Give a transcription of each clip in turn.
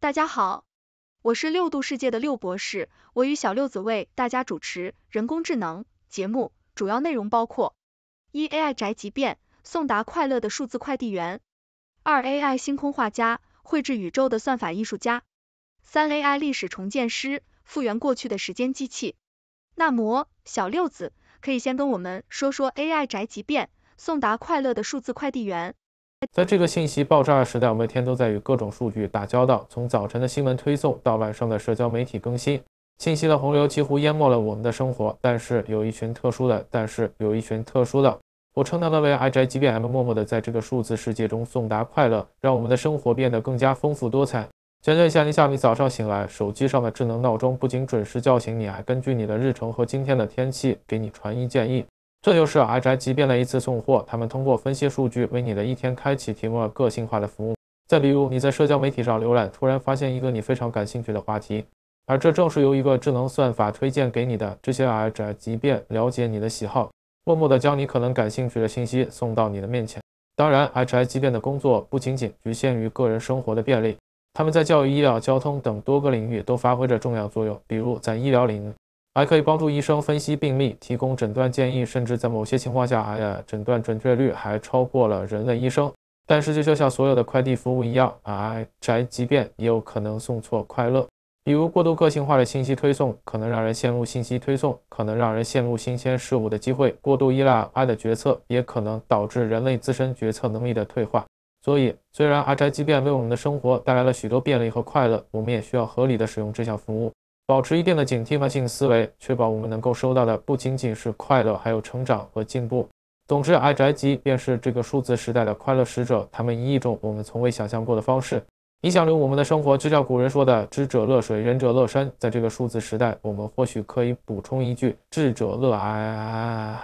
大家好，我是六度世界的六博士，我与小六子为大家主持人工智能节目，主要内容包括：一、AI 宅急便，送达快乐的数字快递员；二、AI 星空画家，绘制宇宙的算法艺术家；三、AI 历史重建师，复原过去的时间机器。那么，小六子可以先跟我们说说 AI 宅急便，送达快乐的数字快递员。在这个信息爆炸的时代，我们每天都在与各种数据打交道。从早晨的新闻推送，到晚上的社交媒体更新，信息的洪流几乎淹没了我们的生活。但是有一群特殊的，但是有一群特殊的，我称他们为 i 宅 G B M，默默的在这个数字世界中送达快乐，让我们的生活变得更加丰富多彩。讲讲一下，你小你早上醒来，手机上的智能闹钟不仅准时叫醒你，还根据你的日程和今天的天气给你穿衣建议。这就是 i 宅即便的一次送货。他们通过分析数据，为你的一天开启提供个性化的服务。再比如，你在社交媒体上浏览，突然发现一个你非常感兴趣的话题，而这正是由一个智能算法推荐给你的。这些 i 宅即便了解你的喜好，默默地将你可能感兴趣的信息送到你的面前。当然 i 宅即便的工作不仅仅局限于个人生活的便利，他们在教育、医疗、交通等多个领域都发挥着重要作用。比如在医疗领域。还可以帮助医生分析病例，提供诊断建议，甚至在某些情况下哎呀，诊断准确率还超过了人类医生。但是，这就像所有的快递服务一样啊，宅急便也有可能送错快乐。比如，过度个性化的信息推送可能让人陷入信息推送可能让人陷入新鲜事物的机会。过度依赖 AI 的决策也可能导致人类自身决策能力的退化。所以，虽然阿宅即便为我们的生活带来了许多便利和快乐，我们也需要合理的使用这项服务。保持一定的警惕和性思维，确保我们能够收到的不仅仅是快乐，还有成长和进步。总之爱 i 宅机便是这个数字时代的快乐使者，他们以一种我们从未想象过的方式影响着我们的生活。就像古人说的“知者乐水，仁者乐山”，在这个数字时代，我们或许可以补充一句：“智者乐 AI。”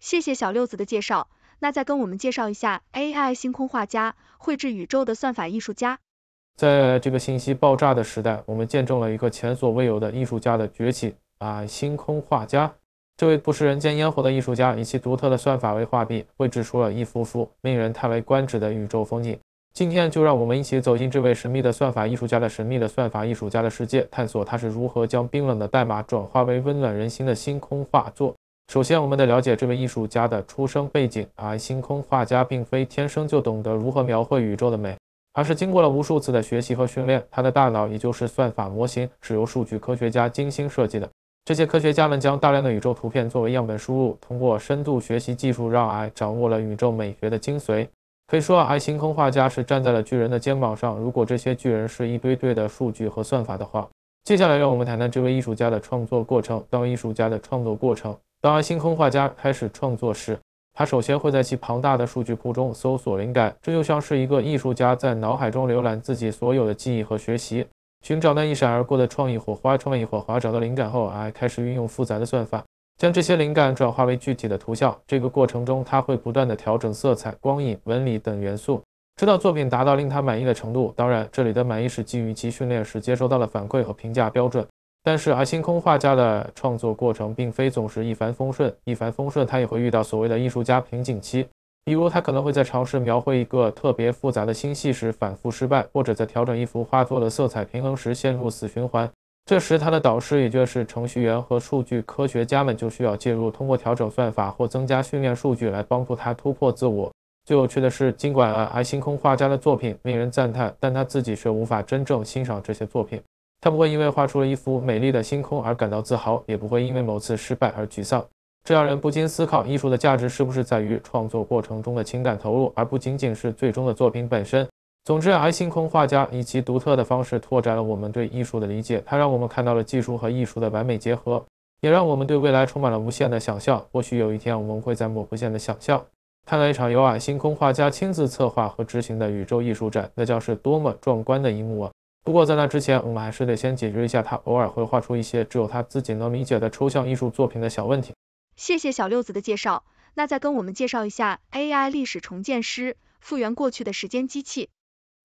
谢谢小六子的介绍，那再跟我们介绍一下 AI 星空画家，绘制宇宙的算法艺术家。在这个信息爆炸的时代，我们见证了一个前所未有的艺术家的崛起——啊，星空画家。这位不食人间烟火的艺术家，以其独特的算法为画笔，绘制出了一幅幅令人叹为观止的宇宙风景。今天，就让我们一起走进这位神秘的算法艺术家的神秘的算法艺术家的世界，探索他是如何将冰冷的代码转化为温暖人心的星空画作。首先，我们得了解这位艺术家的出生背景。啊，星空画家并非天生就懂得如何描绘宇宙的美。而是经过了无数次的学习和训练，他的大脑，也就是算法模型，是由数据科学家精心设计的。这些科学家们将大量的宇宙图片作为样本输入，通过深度学习技术，让 i 掌握了宇宙美学的精髓。可以说 i 星空画家是站在了巨人的肩膀上。如果这些巨人是一堆堆的数据和算法的话，接下来让我们谈谈这位艺术家的创作过程。当艺术家的创作过程，当 i 星空画家开始创作时。他首先会在其庞大的数据库中搜索灵感，这就像是一个艺术家在脑海中浏览自己所有的记忆和学习，寻找那一闪而过的创意火花。创意火花找到灵感后哎，开始运用复杂的算法，将这些灵感转化为具体的图像。这个过程中，他会不断地调整色彩、光影、纹理等元素，直到作品达到令他满意的程度。当然，这里的满意是基于其训练时接收到的反馈和评价标准。但是 a 星空画家的创作过程并非总是一帆风顺。一帆风顺，他也会遇到所谓的艺术家瓶颈期。比如，他可能会在尝试描绘一个特别复杂的星系时反复失败，或者在调整一幅画作的色彩平衡时陷入死循环。这时，他的导师，也就是程序员和数据科学家们，就需要介入，通过调整算法或增加训练数据来帮助他突破自我。最有趣的是，尽管 a 星空画家的作品令人赞叹，但他自己却无法真正欣赏这些作品。他不会因为画出了一幅美丽的星空而感到自豪，也不会因为某次失败而沮丧。这让人不禁思考，艺术的价值是不是在于创作过程中的情感投入，而不仅仅是最终的作品本身？总之 a 星空画家以其独特的方式拓展了我们对艺术的理解。它让我们看到了技术和艺术的完美结合，也让我们对未来充满了无限的想象。或许有一天，我们会在某不见的想象，看到一场由矮星空画家亲自策划和执行的宇宙艺术展，那将是多么壮观的一幕啊！不过在那之前，我们还是得先解决一下他偶尔会画出一些只有他自己能理解的抽象艺术作品的小问题。谢谢小六子的介绍，那再跟我们介绍一下 AI 历史重建师复原过去的时间机器。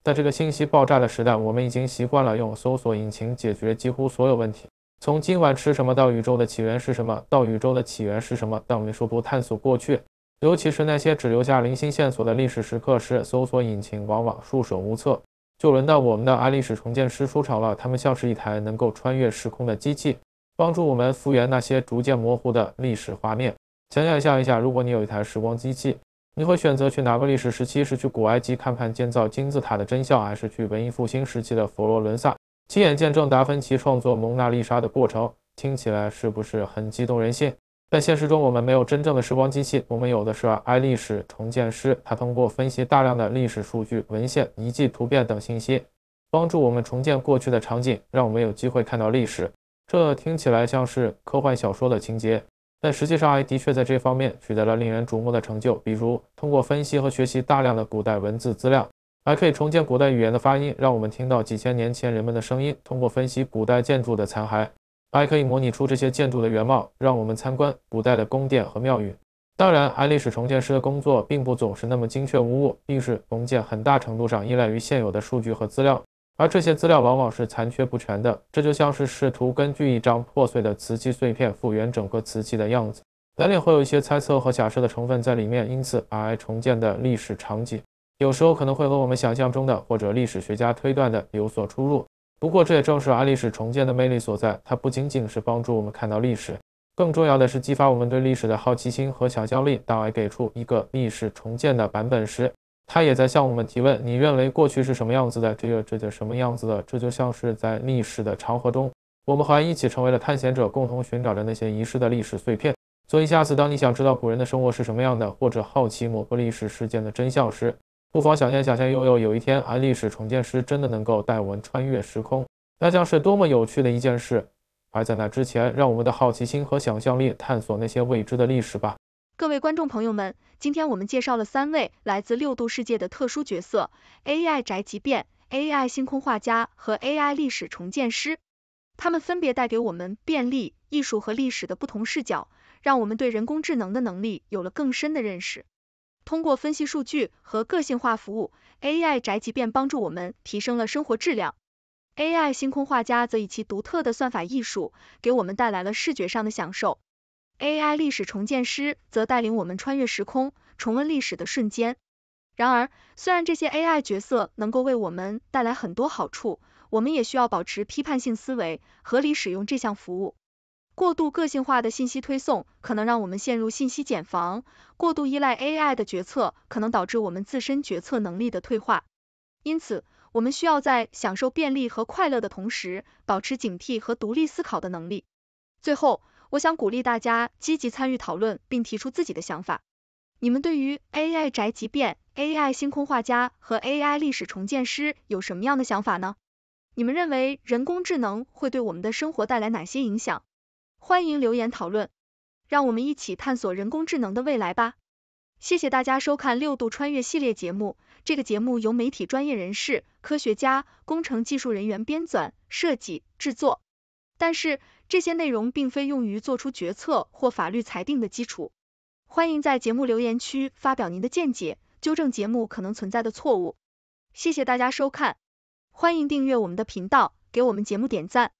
在这个信息爆炸的时代，我们已经习惯了用搜索引擎解决几乎所有问题，从今晚吃什么到宇宙的起源是什么，到宇宙的起源是什么。但我们说不探索过去，尤其是那些只留下零星线索的历史时刻时，搜索引擎往往束手无策。就轮到我们的爱历史重建师出场了，他们像是一台能够穿越时空的机器，帮助我们复原那些逐渐模糊的历史画面。想象一下，如果你有一台时光机器，你会选择去哪个历史时期？是去古埃及看看建造金字塔的真相，还是去文艺复兴时期的佛罗伦萨，亲眼见证达芬奇创作《蒙娜丽莎》的过程？听起来是不是很激动人心？在现实中，我们没有真正的时光机器，我们有的是爱 i 历史重建师。他通过分析大量的历史数据、文献、遗迹、图片等信息，帮助我们重建过去的场景，让我们有机会看到历史。这听起来像是科幻小说的情节，但实际上还的确在这方面取得了令人瞩目的成就。比如，通过分析和学习大量的古代文字资料还可以重建古代语言的发音，让我们听到几千年前人们的声音。通过分析古代建筑的残骸，AI 可以模拟出这些建筑的原貌，让我们参观古代的宫殿和庙宇。当然，AI 历史重建师的工作并不总是那么精确无误，历史重建很大程度上依赖于现有的数据和资料，而这些资料往往是残缺不全的。这就像是试图根据一张破碎的瓷器碎片复原整个瓷器的样子，难免会有一些猜测和假设的成分在里面。因此，AI 重建的历史场景有时候可能会和我们想象中的或者历史学家推断的有所出入。不过，这也正是历史重建的魅力所在。它不仅仅是帮助我们看到历史，更重要的是激发我们对历史的好奇心和想象力。当给出一个历史重建的版本时，它也在向我们提问：你认为过去是什么样子的？这个这就什么样子的？这就像是在历史的长河中，我们还一起成为了探险者，共同寻找着那些遗失的历史碎片。所以，下次当你想知道古人的生活是什么样的，或者好奇某个历史事件的真相时，不妨想象，想象悠悠有一天啊，历史重建师真的能够带我们穿越时空，那将是多么有趣的一件事！而在那之前，让我们的好奇心和想象力探索那些未知的历史吧。各位观众朋友们，今天我们介绍了三位来自六度世界的特殊角色：AI 宅急便、AI 星空画家和 AI 历史重建师。他们分别带给我们便利、艺术和历史的不同视角，让我们对人工智能的能力有了更深的认识。通过分析数据和个性化服务，AI 宅急便帮助我们提升了生活质量。AI 星空画家则以其独特的算法艺术，给我们带来了视觉上的享受。AI 历史重建师则带领我们穿越时空，重温历史的瞬间。然而，虽然这些 AI 角色能够为我们带来很多好处，我们也需要保持批判性思维，合理使用这项服务。过度个性化的信息推送可能让我们陷入信息茧房，过度依赖 AI 的决策可能导致我们自身决策能力的退化。因此，我们需要在享受便利和快乐的同时，保持警惕和独立思考的能力。最后，我想鼓励大家积极参与讨论，并提出自己的想法。你们对于 AI 宅急便、AI 星空画家和 AI 历史重建师有什么样的想法呢？你们认为人工智能会对我们的生活带来哪些影响？欢迎留言讨论，让我们一起探索人工智能的未来吧。谢谢大家收看六度穿越系列节目，这个节目由媒体专业人士、科学家、工程技术人员编纂、设计、制作，但是这些内容并非用于做出决策或法律裁定的基础。欢迎在节目留言区发表您的见解，纠正节目可能存在的错误。谢谢大家收看，欢迎订阅我们的频道，给我们节目点赞。